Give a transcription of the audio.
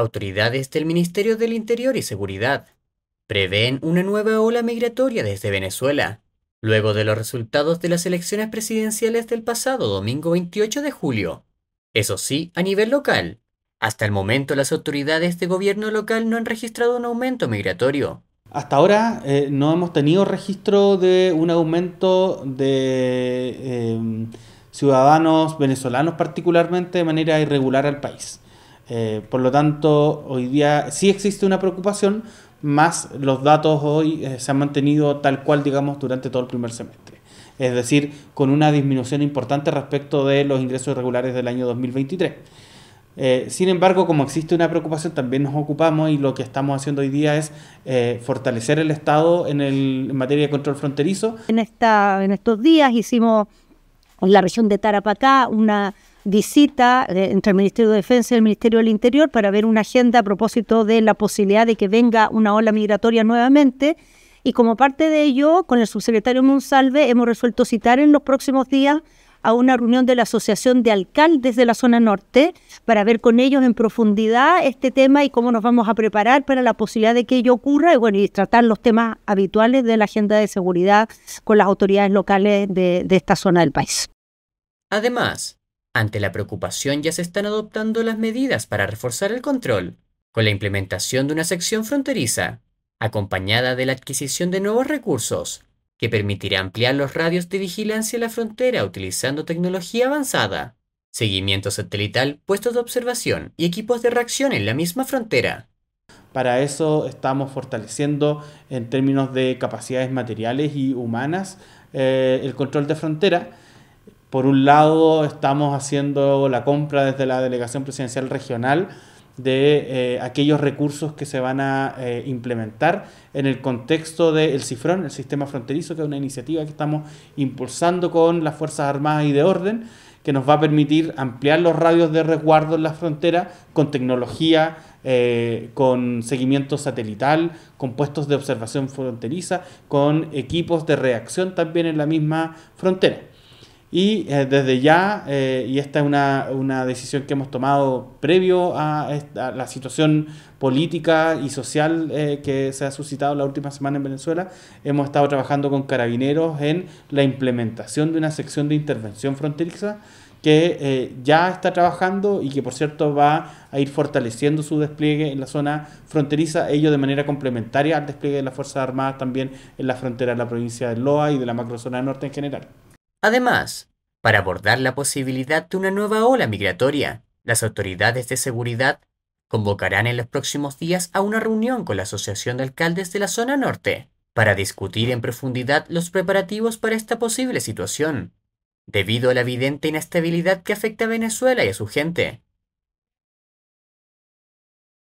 Autoridades del Ministerio del Interior y Seguridad prevén una nueva ola migratoria desde Venezuela, luego de los resultados de las elecciones presidenciales del pasado domingo 28 de julio. Eso sí, a nivel local. Hasta el momento las autoridades de gobierno local no han registrado un aumento migratorio. Hasta ahora eh, no hemos tenido registro de un aumento de eh, ciudadanos venezolanos particularmente de manera irregular al país. Eh, por lo tanto, hoy día sí existe una preocupación, más los datos hoy eh, se han mantenido tal cual, digamos, durante todo el primer semestre. Es decir, con una disminución importante respecto de los ingresos regulares del año 2023. Eh, sin embargo, como existe una preocupación, también nos ocupamos y lo que estamos haciendo hoy día es fortalecer el Estado en, el, materia de control fronterizo. En, esta, en estos días hicimos en la región de Tarapacá una visita eh, entre el Ministerio de Defensa y el Ministerio del Interior para ver una agenda a propósito de la posibilidad de que venga una ola migratoria nuevamente. Y como parte de ello, con el subsecretario Monsalve hemos resuelto citar en los próximos días a una reunión de la Asociación de Alcaldes de la Zona Norte para ver con ellos en profundidad este tema y cómo nos vamos a preparar para la posibilidad de que ello ocurra y, tratar los temas habituales de la agenda de seguridad con las autoridades locales de, de esta zona del país. Además, ante la preocupación ya se están adoptando las medidas para reforzar el control, con la implementación de una sección fronteriza, acompañada de la adquisición de nuevos recursos, que permitirá ampliar los radios de vigilancia a la frontera utilizando tecnología avanzada, seguimiento satelital, puestos de observación y equipos de reacción en la misma frontera. Para eso estamos fortaleciendo en términos de capacidades materiales y humanas eh, el control de frontera por un lado, estamos haciendo la compra desde la Delegación Presidencial Regional de eh, aquellos recursos que se van a eh, implementar en el contexto del CIFRON, el Sistema Fronterizo, que es una iniciativa que estamos impulsando con las Fuerzas Armadas y de Orden, que nos va a permitir ampliar los radios de resguardo en la frontera con tecnología, eh, con seguimiento satelital, con puestos de observación fronteriza, con equipos de reacción también en la misma frontera. Y eh, desde ya, eh, y esta es una, una, decisión que hemos tomado previo a, la situación política y social eh, que se ha suscitado la última semana en Venezuela, hemos estado trabajando con carabineros en la implementación de una sección de intervención fronteriza que ya está trabajando y que por cierto va a ir fortaleciendo su despliegue en la zona fronteriza, ello de manera complementaria al despliegue de las Fuerzas Armadas también en la frontera de la provincia de Loa y de la macrozona norte en general. Además, para abordar la posibilidad de una nueva ola migratoria, las autoridades de seguridad convocarán en los próximos días a una reunión con la Asociación de Alcaldes de la Zona Norte para discutir en profundidad los preparativos para esta posible situación, debido a la evidente inestabilidad que afecta a Venezuela y a su gente.